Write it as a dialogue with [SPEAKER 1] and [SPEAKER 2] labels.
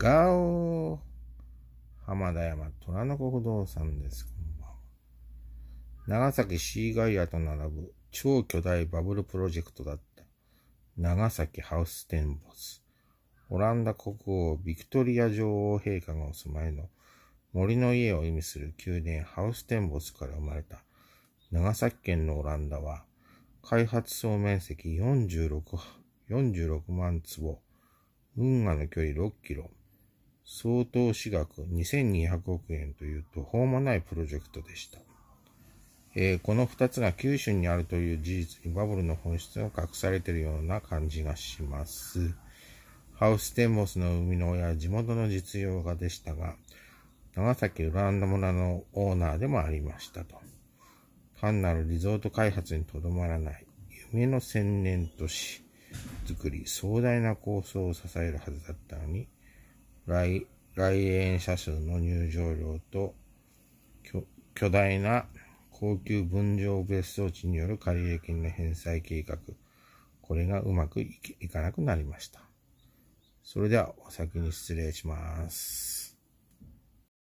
[SPEAKER 1] ガオ浜田山虎の子不動産です。こんばんは。長崎シーガイアと並ぶ超巨大バブルプロジェクトだった長崎ハウステンボス。オランダ国王ビクトリア女王陛下がお住まいの森の家を意味する宮殿ハウステンボスから生まれた長崎県のオランダは開発総面積 46, 46万坪、運河の距離6キロ、相当資額2200億円という途方もないプロジェクトでした。えー、この2つが九州にあるという事実にバブルの本質が隠されているような感じがします。ハウステンボスの生みの親は地元の実用家でしたが、長崎ウランダ村のオーナーでもありましたと。単なるリゾート開発にとどまらない、夢の千年都市作り、壮大な構想を支えるはずだったのに、来園者数の入場料と巨大な高級分譲別荘地による借入金の返済計画これがうまくいかなくなりましたそれではお先に失礼します